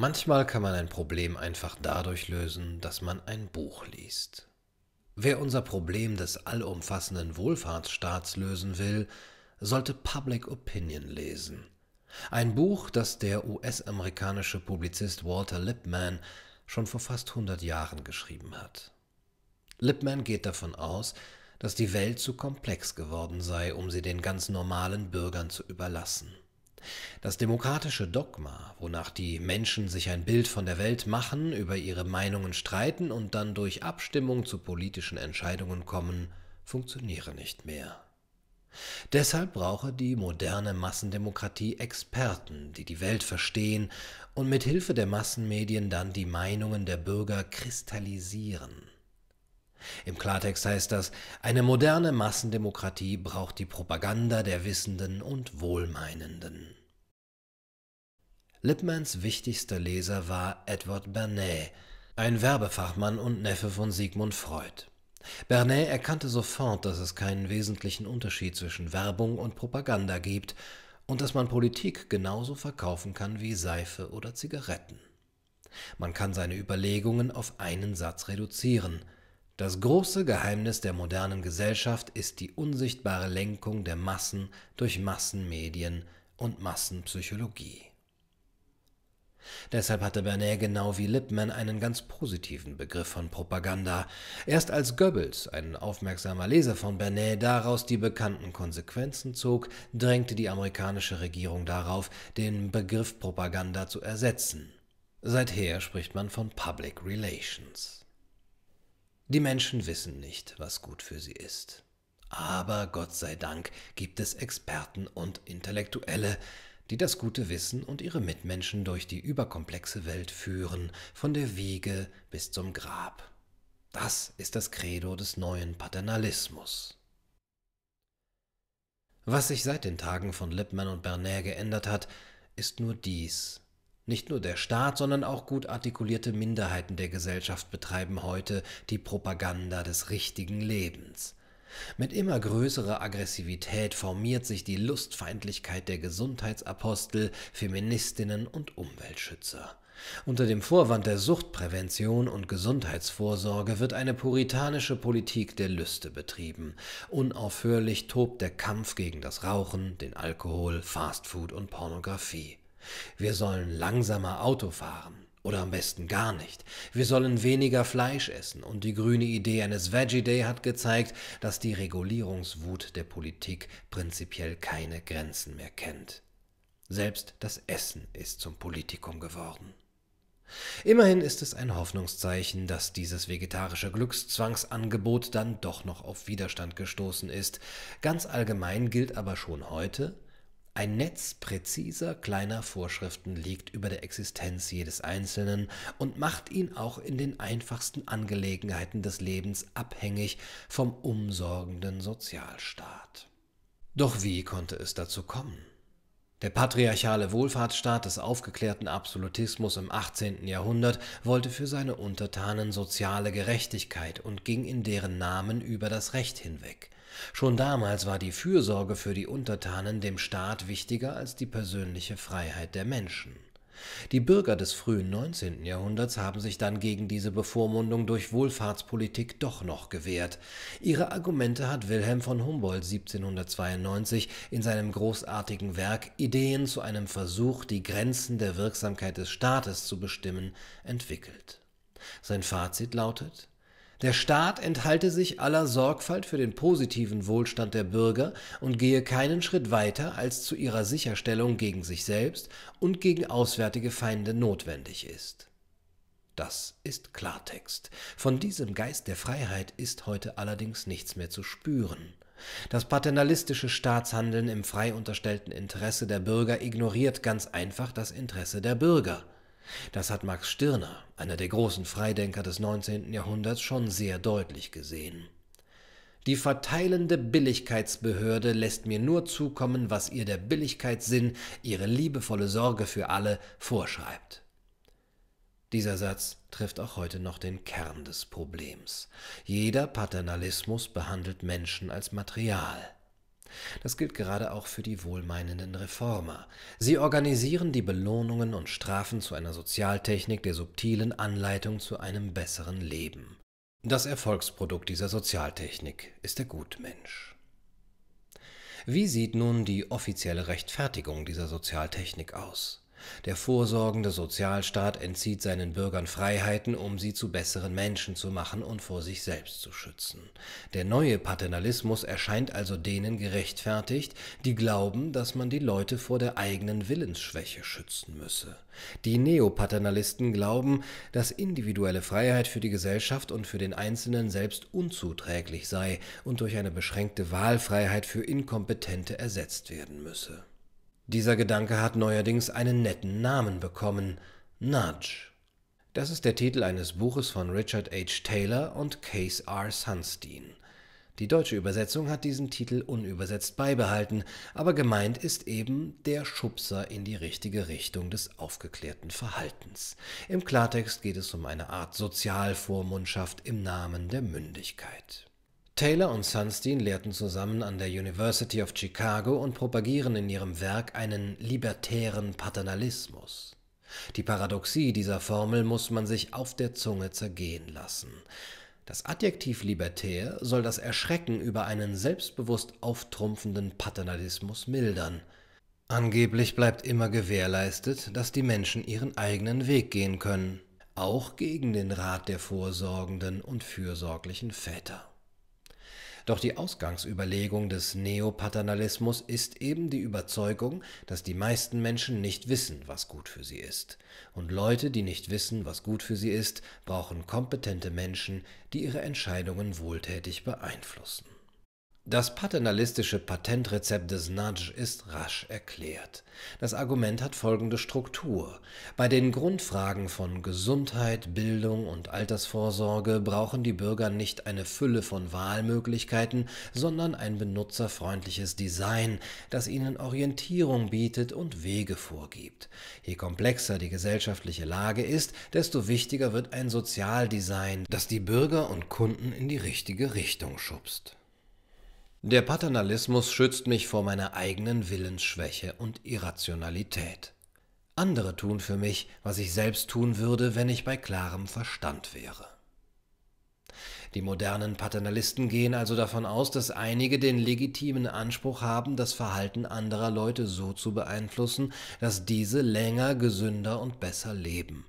Manchmal kann man ein Problem einfach dadurch lösen, dass man ein Buch liest. Wer unser Problem des allumfassenden Wohlfahrtsstaats lösen will, sollte Public Opinion lesen. Ein Buch, das der US-amerikanische Publizist Walter Lippmann schon vor fast 100 Jahren geschrieben hat. Lippmann geht davon aus, dass die Welt zu komplex geworden sei, um sie den ganz normalen Bürgern zu überlassen. Das demokratische Dogma, wonach die Menschen sich ein Bild von der Welt machen, über ihre Meinungen streiten und dann durch Abstimmung zu politischen Entscheidungen kommen, funktioniere nicht mehr. Deshalb brauche die moderne Massendemokratie Experten, die die Welt verstehen und mit Hilfe der Massenmedien dann die Meinungen der Bürger kristallisieren. Im Klartext heißt das, eine moderne Massendemokratie braucht die Propaganda der Wissenden und Wohlmeinenden. Lippmanns wichtigster Leser war Edward Bernay, ein Werbefachmann und Neffe von Sigmund Freud. Bernay erkannte sofort, dass es keinen wesentlichen Unterschied zwischen Werbung und Propaganda gibt und dass man Politik genauso verkaufen kann wie Seife oder Zigaretten. Man kann seine Überlegungen auf einen Satz reduzieren – das große Geheimnis der modernen Gesellschaft ist die unsichtbare Lenkung der Massen durch Massenmedien und Massenpsychologie. Deshalb hatte Bernet genau wie Lippmann einen ganz positiven Begriff von Propaganda. Erst als Goebbels, ein aufmerksamer Leser von Bernet, daraus die bekannten Konsequenzen zog, drängte die amerikanische Regierung darauf, den Begriff Propaganda zu ersetzen. Seither spricht man von Public Relations. Die Menschen wissen nicht, was gut für sie ist. Aber Gott sei Dank gibt es Experten und Intellektuelle, die das gute Wissen und ihre Mitmenschen durch die überkomplexe Welt führen, von der Wiege bis zum Grab. Das ist das Credo des neuen Paternalismus. Was sich seit den Tagen von Lippmann und Bernay geändert hat, ist nur dies. Nicht nur der Staat, sondern auch gut artikulierte Minderheiten der Gesellschaft betreiben heute die Propaganda des richtigen Lebens. Mit immer größerer Aggressivität formiert sich die Lustfeindlichkeit der Gesundheitsapostel, Feministinnen und Umweltschützer. Unter dem Vorwand der Suchtprävention und Gesundheitsvorsorge wird eine puritanische Politik der Lüste betrieben. Unaufhörlich tobt der Kampf gegen das Rauchen, den Alkohol, Fastfood und Pornografie. Wir sollen langsamer Auto fahren oder am besten gar nicht. Wir sollen weniger Fleisch essen und die grüne Idee eines Veggie Day hat gezeigt, dass die Regulierungswut der Politik prinzipiell keine Grenzen mehr kennt. Selbst das Essen ist zum Politikum geworden. Immerhin ist es ein Hoffnungszeichen, dass dieses vegetarische Glückszwangsangebot dann doch noch auf Widerstand gestoßen ist. Ganz allgemein gilt aber schon heute, ein Netz präziser kleiner Vorschriften liegt über der Existenz jedes Einzelnen und macht ihn auch in den einfachsten Angelegenheiten des Lebens abhängig vom umsorgenden Sozialstaat. Doch wie konnte es dazu kommen? Der patriarchale Wohlfahrtsstaat des aufgeklärten Absolutismus im 18. Jahrhundert wollte für seine Untertanen soziale Gerechtigkeit und ging in deren Namen über das Recht hinweg – Schon damals war die Fürsorge für die Untertanen dem Staat wichtiger als die persönliche Freiheit der Menschen. Die Bürger des frühen 19. Jahrhunderts haben sich dann gegen diese Bevormundung durch Wohlfahrtspolitik doch noch gewehrt. Ihre Argumente hat Wilhelm von Humboldt 1792 in seinem großartigen Werk Ideen zu einem Versuch, die Grenzen der Wirksamkeit des Staates zu bestimmen, entwickelt. Sein Fazit lautet der Staat enthalte sich aller Sorgfalt für den positiven Wohlstand der Bürger und gehe keinen Schritt weiter, als zu ihrer Sicherstellung gegen sich selbst und gegen auswärtige Feinde notwendig ist. Das ist Klartext. Von diesem Geist der Freiheit ist heute allerdings nichts mehr zu spüren. Das paternalistische Staatshandeln im frei unterstellten Interesse der Bürger ignoriert ganz einfach das Interesse der Bürger. Das hat Max Stirner, einer der großen Freidenker des 19. Jahrhunderts, schon sehr deutlich gesehen. Die verteilende Billigkeitsbehörde lässt mir nur zukommen, was ihr der Billigkeitssinn, ihre liebevolle Sorge für alle vorschreibt. Dieser Satz trifft auch heute noch den Kern des Problems. Jeder Paternalismus behandelt Menschen als Material. Das gilt gerade auch für die wohlmeinenden Reformer. Sie organisieren die Belohnungen und Strafen zu einer Sozialtechnik der subtilen Anleitung zu einem besseren Leben. Das Erfolgsprodukt dieser Sozialtechnik ist der Gutmensch. Wie sieht nun die offizielle Rechtfertigung dieser Sozialtechnik aus? Der vorsorgende Sozialstaat entzieht seinen Bürgern Freiheiten, um sie zu besseren Menschen zu machen und vor sich selbst zu schützen. Der neue Paternalismus erscheint also denen gerechtfertigt, die glauben, dass man die Leute vor der eigenen Willensschwäche schützen müsse. Die Neopaternalisten glauben, dass individuelle Freiheit für die Gesellschaft und für den Einzelnen selbst unzuträglich sei und durch eine beschränkte Wahlfreiheit für Inkompetente ersetzt werden müsse. Dieser Gedanke hat neuerdings einen netten Namen bekommen: Nudge. Das ist der Titel eines Buches von Richard H. Taylor und Case R. Sunstein. Die deutsche Übersetzung hat diesen Titel unübersetzt beibehalten, aber gemeint ist eben der Schubser in die richtige Richtung des aufgeklärten Verhaltens. Im Klartext geht es um eine Art Sozialvormundschaft im Namen der Mündigkeit. Taylor und Sunstein lehrten zusammen an der University of Chicago und propagieren in ihrem Werk einen libertären Paternalismus. Die Paradoxie dieser Formel muss man sich auf der Zunge zergehen lassen. Das Adjektiv libertär soll das Erschrecken über einen selbstbewusst auftrumpfenden Paternalismus mildern. Angeblich bleibt immer gewährleistet, dass die Menschen ihren eigenen Weg gehen können, auch gegen den Rat der vorsorgenden und fürsorglichen Väter. Doch die Ausgangsüberlegung des Neopaternalismus ist eben die Überzeugung, dass die meisten Menschen nicht wissen, was gut für sie ist. Und Leute, die nicht wissen, was gut für sie ist, brauchen kompetente Menschen, die ihre Entscheidungen wohltätig beeinflussen. Das paternalistische Patentrezept des Nudge ist rasch erklärt. Das Argument hat folgende Struktur. Bei den Grundfragen von Gesundheit, Bildung und Altersvorsorge brauchen die Bürger nicht eine Fülle von Wahlmöglichkeiten, sondern ein benutzerfreundliches Design, das ihnen Orientierung bietet und Wege vorgibt. Je komplexer die gesellschaftliche Lage ist, desto wichtiger wird ein Sozialdesign, das die Bürger und Kunden in die richtige Richtung schubst. Der Paternalismus schützt mich vor meiner eigenen Willensschwäche und Irrationalität. Andere tun für mich, was ich selbst tun würde, wenn ich bei klarem Verstand wäre. Die modernen Paternalisten gehen also davon aus, dass einige den legitimen Anspruch haben, das Verhalten anderer Leute so zu beeinflussen, dass diese länger, gesünder und besser leben.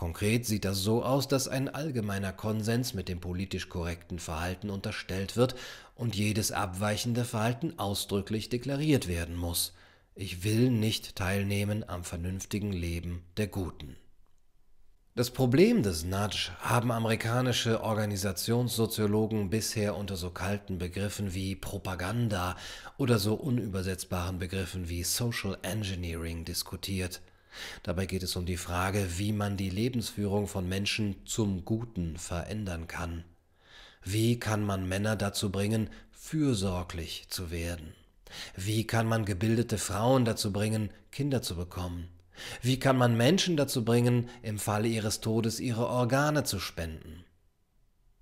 Konkret sieht das so aus, dass ein allgemeiner Konsens mit dem politisch korrekten Verhalten unterstellt wird und jedes abweichende Verhalten ausdrücklich deklariert werden muss. Ich will nicht teilnehmen am vernünftigen Leben der Guten. Das Problem des Nudge haben amerikanische Organisationssoziologen bisher unter so kalten Begriffen wie Propaganda oder so unübersetzbaren Begriffen wie Social Engineering diskutiert. Dabei geht es um die Frage, wie man die Lebensführung von Menschen zum Guten verändern kann. Wie kann man Männer dazu bringen, fürsorglich zu werden? Wie kann man gebildete Frauen dazu bringen, Kinder zu bekommen? Wie kann man Menschen dazu bringen, im Falle ihres Todes ihre Organe zu spenden?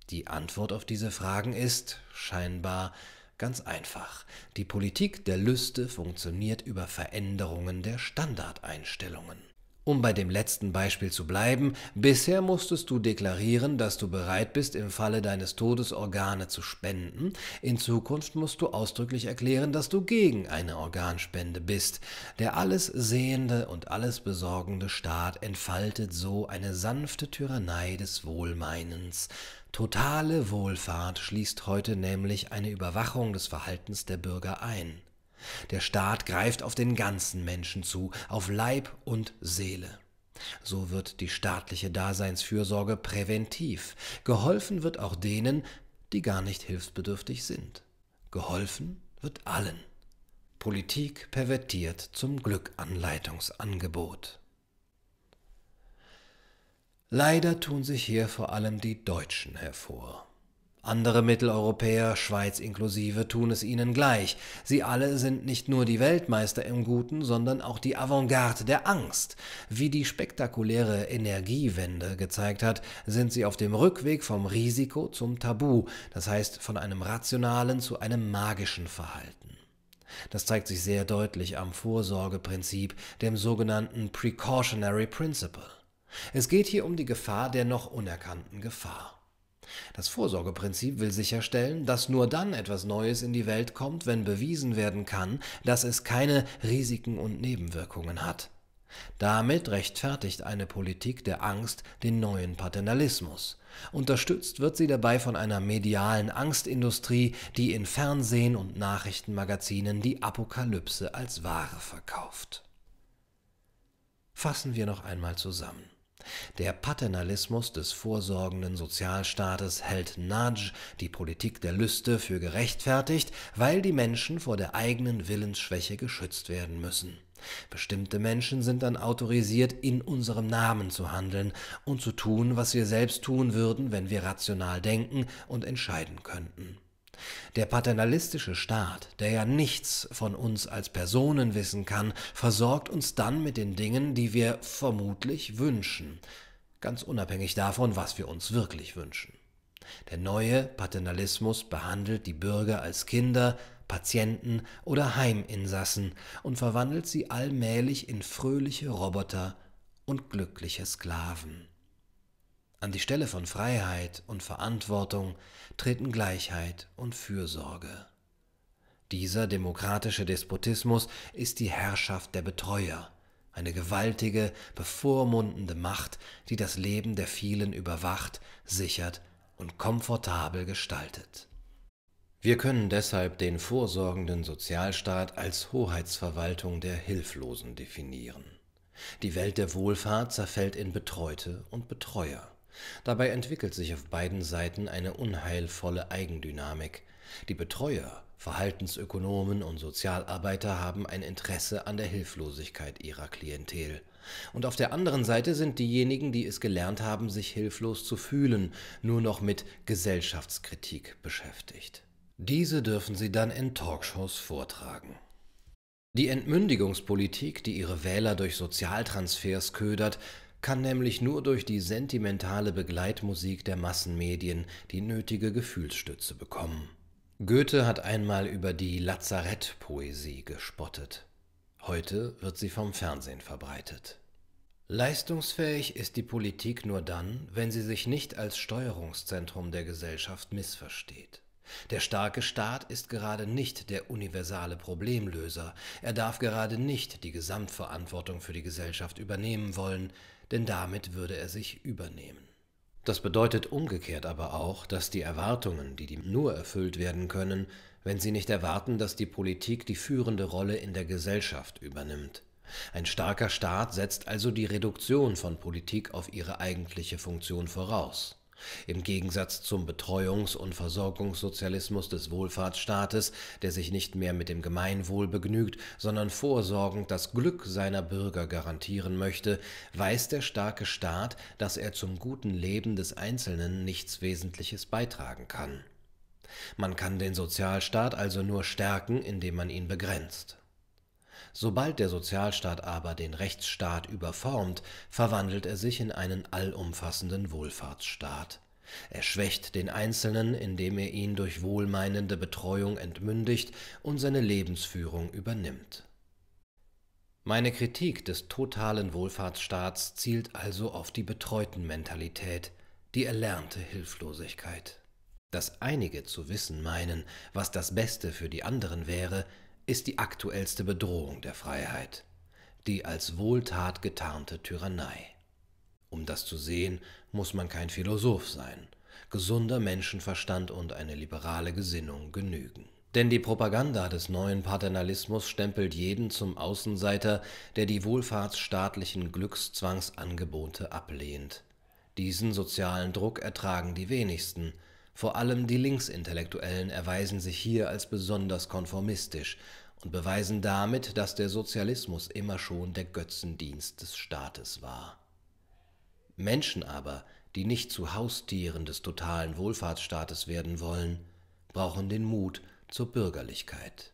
Die Antwort auf diese Fragen ist scheinbar Ganz einfach. Die Politik der Lüste funktioniert über Veränderungen der Standardeinstellungen. Um bei dem letzten Beispiel zu bleiben, bisher musstest du deklarieren, dass du bereit bist, im Falle deines Todes Organe zu spenden. In Zukunft musst du ausdrücklich erklären, dass du gegen eine Organspende bist. Der alles sehende und alles besorgende Staat entfaltet so eine sanfte Tyrannei des Wohlmeinens. Totale Wohlfahrt schließt heute nämlich eine Überwachung des Verhaltens der Bürger ein. Der Staat greift auf den ganzen Menschen zu, auf Leib und Seele. So wird die staatliche Daseinsfürsorge präventiv. Geholfen wird auch denen, die gar nicht hilfsbedürftig sind. Geholfen wird allen. Politik pervertiert zum Glückanleitungsangebot. Leider tun sich hier vor allem die Deutschen hervor. Andere Mitteleuropäer, Schweiz inklusive, tun es ihnen gleich. Sie alle sind nicht nur die Weltmeister im Guten, sondern auch die Avantgarde der Angst. Wie die spektakuläre Energiewende gezeigt hat, sind sie auf dem Rückweg vom Risiko zum Tabu, das heißt von einem rationalen zu einem magischen Verhalten. Das zeigt sich sehr deutlich am Vorsorgeprinzip, dem sogenannten Precautionary Principle. Es geht hier um die Gefahr der noch unerkannten Gefahr. Das Vorsorgeprinzip will sicherstellen, dass nur dann etwas Neues in die Welt kommt, wenn bewiesen werden kann, dass es keine Risiken und Nebenwirkungen hat. Damit rechtfertigt eine Politik der Angst den neuen Paternalismus. Unterstützt wird sie dabei von einer medialen Angstindustrie, die in Fernsehen und Nachrichtenmagazinen die Apokalypse als Ware verkauft. Fassen wir noch einmal zusammen. Der Paternalismus des vorsorgenden Sozialstaates hält Nudge, die Politik der Lüste, für gerechtfertigt, weil die Menschen vor der eigenen Willensschwäche geschützt werden müssen. Bestimmte Menschen sind dann autorisiert, in unserem Namen zu handeln und zu tun, was wir selbst tun würden, wenn wir rational denken und entscheiden könnten. Der paternalistische Staat, der ja nichts von uns als Personen wissen kann, versorgt uns dann mit den Dingen, die wir vermutlich wünschen, ganz unabhängig davon, was wir uns wirklich wünschen. Der neue Paternalismus behandelt die Bürger als Kinder, Patienten oder Heiminsassen und verwandelt sie allmählich in fröhliche Roboter und glückliche Sklaven. An die Stelle von Freiheit und Verantwortung treten Gleichheit und Fürsorge. Dieser demokratische Despotismus ist die Herrschaft der Betreuer, eine gewaltige, bevormundende Macht, die das Leben der vielen überwacht, sichert und komfortabel gestaltet. Wir können deshalb den vorsorgenden Sozialstaat als Hoheitsverwaltung der Hilflosen definieren. Die Welt der Wohlfahrt zerfällt in Betreute und Betreuer. Dabei entwickelt sich auf beiden Seiten eine unheilvolle Eigendynamik. Die Betreuer, Verhaltensökonomen und Sozialarbeiter haben ein Interesse an der Hilflosigkeit ihrer Klientel. Und auf der anderen Seite sind diejenigen, die es gelernt haben, sich hilflos zu fühlen, nur noch mit Gesellschaftskritik beschäftigt. Diese dürfen sie dann in Talkshows vortragen. Die Entmündigungspolitik, die ihre Wähler durch Sozialtransfers ködert, kann nämlich nur durch die sentimentale Begleitmusik der Massenmedien die nötige Gefühlsstütze bekommen. Goethe hat einmal über die Lazarettpoesie gespottet. Heute wird sie vom Fernsehen verbreitet. Leistungsfähig ist die Politik nur dann, wenn sie sich nicht als Steuerungszentrum der Gesellschaft missversteht. Der starke Staat ist gerade nicht der universale Problemlöser, er darf gerade nicht die Gesamtverantwortung für die Gesellschaft übernehmen wollen, denn damit würde er sich übernehmen. Das bedeutet umgekehrt aber auch, dass die Erwartungen, die dem nur erfüllt werden können, wenn sie nicht erwarten, dass die Politik die führende Rolle in der Gesellschaft übernimmt. Ein starker Staat setzt also die Reduktion von Politik auf ihre eigentliche Funktion voraus. Im Gegensatz zum Betreuungs- und Versorgungssozialismus des Wohlfahrtsstaates, der sich nicht mehr mit dem Gemeinwohl begnügt, sondern vorsorgend das Glück seiner Bürger garantieren möchte, weiß der starke Staat, dass er zum guten Leben des Einzelnen nichts Wesentliches beitragen kann. Man kann den Sozialstaat also nur stärken, indem man ihn begrenzt. Sobald der Sozialstaat aber den Rechtsstaat überformt, verwandelt er sich in einen allumfassenden Wohlfahrtsstaat. Er schwächt den Einzelnen, indem er ihn durch wohlmeinende Betreuung entmündigt und seine Lebensführung übernimmt. Meine Kritik des totalen Wohlfahrtsstaats zielt also auf die betreuten Mentalität, die erlernte Hilflosigkeit. Dass einige zu wissen meinen, was das Beste für die anderen wäre, ist die aktuellste Bedrohung der Freiheit, die als Wohltat getarnte Tyrannei. Um das zu sehen, muss man kein Philosoph sein. Gesunder Menschenverstand und eine liberale Gesinnung genügen. Denn die Propaganda des neuen Paternalismus stempelt jeden zum Außenseiter, der die wohlfahrtsstaatlichen Glückszwangsangebote ablehnt. Diesen sozialen Druck ertragen die wenigsten. Vor allem die Linksintellektuellen erweisen sich hier als besonders konformistisch, und beweisen damit, dass der Sozialismus immer schon der Götzendienst des Staates war. Menschen aber, die nicht zu Haustieren des totalen Wohlfahrtsstaates werden wollen, brauchen den Mut zur Bürgerlichkeit.